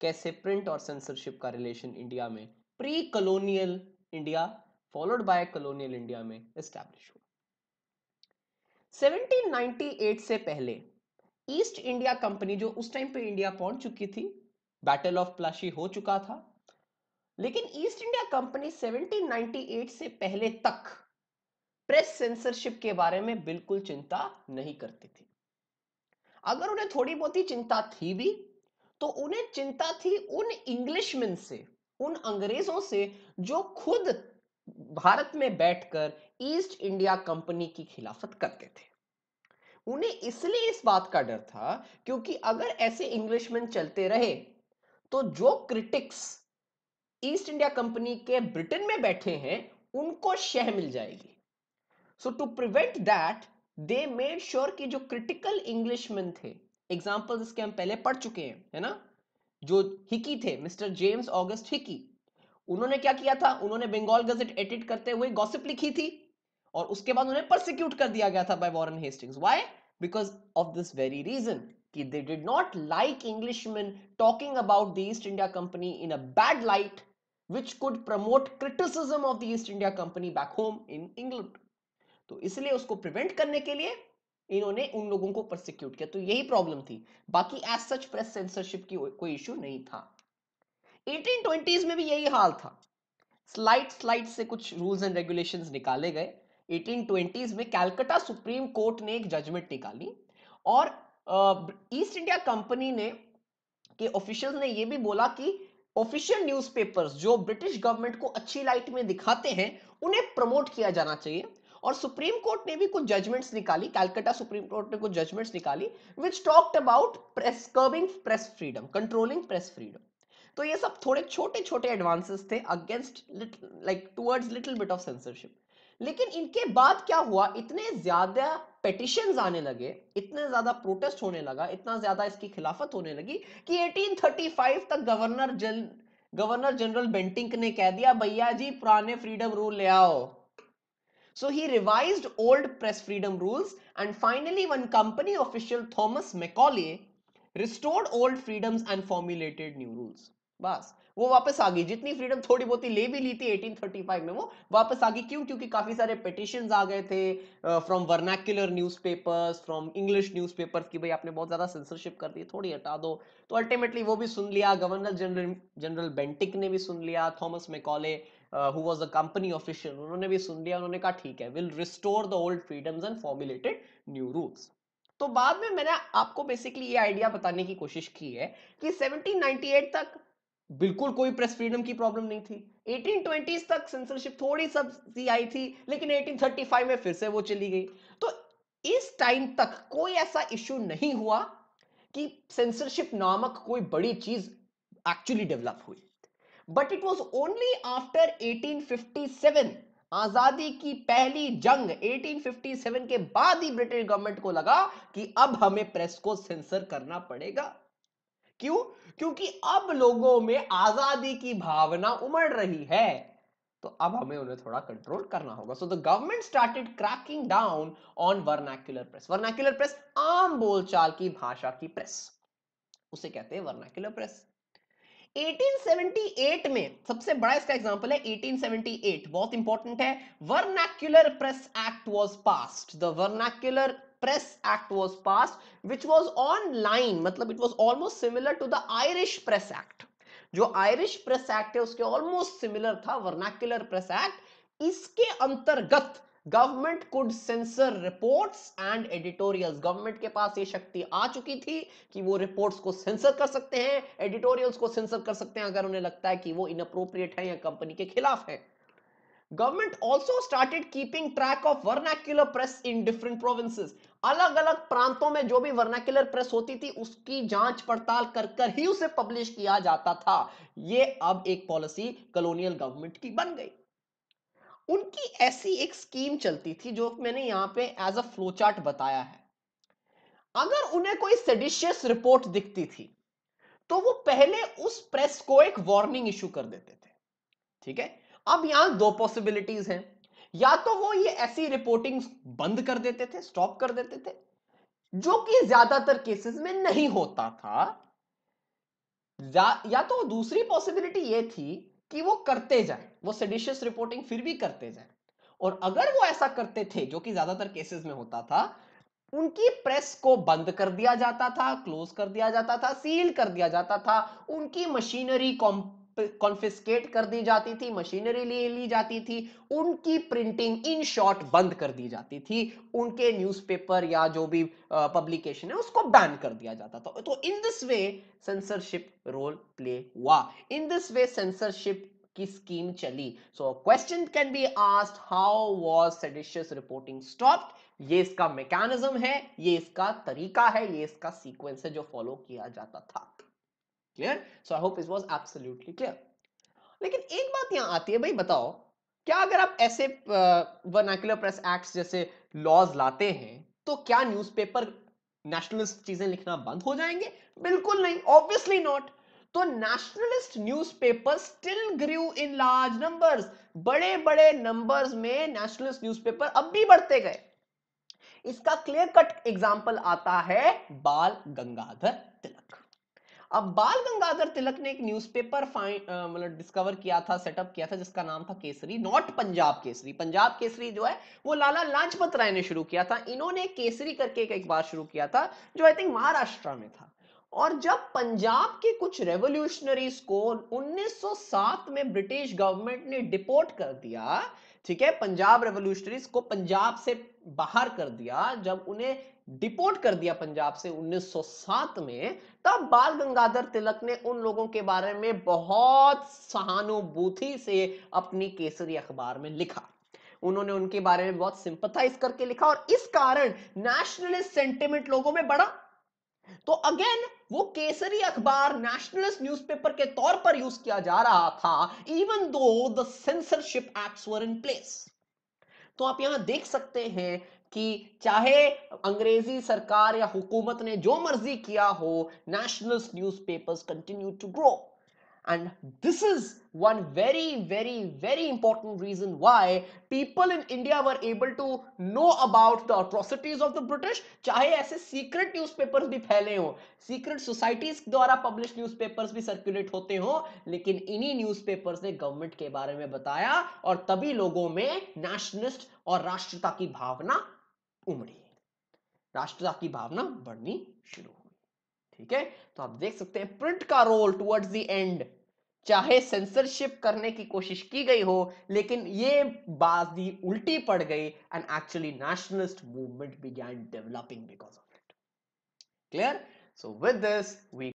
कैसे प्रिंट और सेंसरशिप का रिलेशन इंडिया में pre colonial India followed by colonial India में एस्टैब्लिश हुआ 1798 से पहले ईस्ट इंडिया कंपनी जो उस टाइम पे इंडिया पहुंच चुकी थी बैटल ऑफ प्लाशी हो चुका था लेकिन ईस्ट इंडिया कंपनी 1798 से पहले तक प्रेस सेंसरशिप के बारे में बिल्कुल चिंता नहीं करती थी अगर उन्हें थोड़ी बहुत ही चिंता थी भी तो उन्हें चिंता थी उन इंग्लिशमैन से उन अंग्रेजों से जो खुद भारत में बैठकर ईस्ट इंडिया कंपनी की खिलाफत करते थे उन्हें इसलिए इस बात का डर था क्योंकि अगर ऐसे इंग्लिशमैन चलते रहे तो जो क्रिटिक्स ईस्ट इंडिया कंपनी के ब्रिटेन में बैठे हैं उनको शह मिल जाएगी so to prevent that they made sure कि जो क्रिटिकल इंग्लिशमैन थे एग्जाम्पल इसके हम पहले पढ़ चुके हैं है ना जो हिकी थे मिस्टर जेम्स ऑगस्ट हिकी उन्होंने क्या किया था उन्होंने बंगाल गजट एडिट करते हुए गॉसिप लिखी थी और उसके बाद उन्हें परसिक्यूट कर दिया गया था by Warren Hastings why because of this very reason कि they did not like Englishman talking about the East India Company in a bad light which could promote criticism of the East India Company back home in England तो इसलिए उसको prevent करने के लिए इन्होंने उन लोगों को प्रोसिक्यूट किया तो यही प्रॉब्लम थी बाकी एज सच प्रेस सेंसरशिप की कोई इश्यू नहीं था 1820s में भी यही हाल था स्लाइड स्लाइड से कुछ रूल्स एंड रेगुलेशंस निकाले गए 1820s में कैलकटा सुप्रीम कोर्ट ने एक जजमेंट निकाली और ईस्ट इंडिया कंपनी ने के ऑफिशियल ने यह भी बोला कि ऑफिशियल न्यूज़पेपर्स जो ब्रिटिश गवर्नमेंट को अच्छी लाइट में दिखाते हैं उन्हें प्रमोट किया जाना चाहिए और सुप्रीम कोर्ट ने भी कुछ जजमेंट्स निकाली कैलकटा सुप्रीम कोर्ट ने कुछ जजमेंट्स निकाली which talked about press curbing press freedom controlling press freedom तो ये सब थोड़े छोटे छोटे एडवांसेस थे against like towards little bit of censorship लेकिन इनके बाद क्या हुआ इतने ज्यादा पेटिशन आने लगे इतने ज्यादा प्रोटेस्ट होने लगा इतना ज्यादा इसकी खिलाफत होने लगी कि 1835 तक गवर्नर जन गवर्नर जनरल बेंटिंक ने कह दिया भैया जी पुराने फ्रीडम रूल ले आओ So he revised old press freedom rules and finally one company official Thomas Macaulay restored old freedoms and formulated new rules. बस वो वापस आ गई जितनी फ्रीडम थोड़ी बहुत ले भी ली थी 1835 में वो वापस आ गई क्यों क्योंकि काफी सारे पिटिशन आ गए थे from vernacular papers from English newspapers की भाई आपने बहुत ज्यादा सेंसरशिप कर दी थोड़ी हटा दो तो अल्टीमेटली वो भी सुन लिया गवर्नर जनरल जनरल बेंटिक ने भी सुन लिया Thomas Macaulay who was a company official उन्होंने भी सुन लिया उन्होंने कहा ठीक है will restore the old freedoms and formulated new rules तो बाद में मैंने आपको बेसिकली ये आइडिया बताने की कोशिश की है कि 1798 तक बिल्कुल कोई प्रेस फ्रीडम की प्रॉब्लम नहीं थी 1820s तक सेंसरशिप थोड़ी सब सी आई थी लेकिन 1835 में फिर से वो चली गई तो इस टाइम तक कोई ऐसा इश्यू नहीं हुआ कि सेंसरशिप नामक कोई बड़ी चीज एक्चुअली डेवलप हुई but it was only after 1857 आजादी की पहली जंग 1857 के बाद ही ब्रिटिश गवर्नमेंट को लगा कि अब हमें प्रेस को सेंसर करना पड़ेगा क्यों क्योंकि अब लोगों में आजादी की भावना उमड़ रही है तो अब हमें उन्हें थोड़ा कंट्रोल करना होगा so the government started cracking down on vernacular press vernacular press आम बोलचाल की भाषा की प्रेस उसे कहते हैं वर्नाक्यूलर प्रेस 1878 में सबसे बड़ा इसका एग्जांपल है 1878 बहुत इंपॉर्टेंट है vernacular press act was passed the vernacular press act was passed which was online मतलब it was almost similar to the Irish press act जो आयरिश प्रेस एक्ट है उसके ऑलमोस्ट सिमिलर था वर्नैक्युलर प्रेस एक्ट इसके अंतर्गत government could censor reports and editorials government के पास ये शक्ति आ चुकी थी कि वो रिपोर्ट्स को सेंसर कर सकते हैं एडिटोरियल्स को सेंसर कर सकते हैं अगर उन्हें लगता है कि वो इनअप्रोप्रिएट है या कंपनी के खिलाफ है government also started keeping track of vernacular press in different provinces अलग अलग प्रांतों में जो भी वर्नाक्यूलर प्रेस होती थी उसकी जांच पड़ताल कर कर ही उसे पब्लिश किया जाता था ये अब एक पॉलिसी कॉलोनियल गवर्नमेंट की बन गई उनकी ऐसी एक स्कीम चलती थी जो मैंने यहां पे एज अ फ्लो चार्ट बताया है अगर उन्हें कोई सेडिशियस रिपोर्ट दिखती थी तो वो पहले उस प्रेस को एक वार्निंग इशू कर देते थे ठीक है अब यहां दो पॉसिबिलिटीज हैं या तो वो ये ऐसी रिपोर्टिंग बंद कर देते थे स्टॉप कर देते थे जो कि ज्यादातर केसेस में नहीं होता था या तो दूसरी पॉसिबिलिटी ये थी कि वो करते जाए वो सडिशियस रिपोर्टिंग फिर भी करते जाए और अगर वो ऐसा करते थे जो कि ज्यादातर केसेस में होता था उनकी प्रेस को बंद कर दिया जाता था क्लोज कर दिया जाता था सील कर दिया जाता था उनकी मशीनरी कॉन्फिस्केट कर दी जाती थी मशीनरी ले ली जाती थी उनकी प्रिंटिंग इन शॉर्ट बंद कर दी जाती थी उनके न्यूज़पेपर या जो भी पब्लिकेशन है उसको बैन कर दिया जाता था तो in this way censorship role play हुआ इन दिस वे सेंसरशिप की स्कीम चली so question can be asked how was seditious reporting stop ये इसका मैकेनिज्म है ये इसका तरीका है ये इसका सीक्वेंस है जो फॉलो किया जाता था clear so I hope it was absolutely clear लेकिन एक बात यहाँ आती है भाई बताओ क्या अगर आप ऐसे वर्नाक्यूलर प्रेस एक्ट जैसे लॉज लाते हैं तो क्या न्यूज़पेपर नेशनलिस्ट चीजें लिखना बंद हो जाएंगे बिल्कुल नहीं ऑब्वियसली नॉट तो nationalist newspaper still grew in large numbers बड़े बड़े नंबर्स में नेशनलिस्ट न्यूज़पेपर अब भी बढ़ते गए इसका क्लियर कट एग्जाम्पल आता है बाल गंगाधर तिलक अब बाल गंगाधर तिलक ने एक न्यूज़पेपर मतलब डिस्कवर किया था सेटअप किया था जिसका नाम था केसरी नॉट पंजाब केसरी पंजाब केसरी जो है वो लाला लाजपत राय ने शुरू किया था इन्होंने केसरी करके एक, एक बार शुरू किया था जो आई थिंक महाराष्ट्र में था और जब पंजाब के कुछ रेवोल्यूशनरीज को 1907 में ब्रिटिश गवर्नमेंट ने डिपोर्ट कर दिया ठीक है पंजाब रेवोल्यूशनरीज को पंजाब से बाहर कर दिया जब उन्हें डिपोर्ट कर दिया पंजाब से 1907 में तब बाल गंगाधर तिलक ने उन लोगों के बारे में बहुत सहानुभूति से अपनी केसरी अखबार में लिखा उन्होंने उनके बारे में बहुत सिंपथाइज करके लिखा और इस कारण नेशनलिस्ट सेंटिमेंट लोगों में बढ़ा तो अगेन वो केसरी अखबार नेशनलिस्ट न्यूज़पेपर के तौर पर यूज किया जा रहा था even though the censorship acts were in place तो आप यहां देख सकते हैं कि चाहे अंग्रेजी सरकार या हुकूमत ने जो मर्जी किया हो nationalist newspapers continue to grow And this is one very, very, very important reason why people in India were able to know about the atrocities of the British. chahe aise secret newspapers bhi फैले ho secret societies dwara published newspapers bhi circulate hote ho lekin inhi newspapers ne government ke bare mein bataya aur tabhi लोगों mein nationalist aur rashtrata ki bhavna umri rashtrata ki bhavna badhni shuru hui theek hai to aap dekh sakte hain print ka role towards the end चाहे censorship करने की कोशिश की गई हो लेकिन ये बाजी उल्टी पड़ गई and actually nationalist movement began developing because of it clear so with this we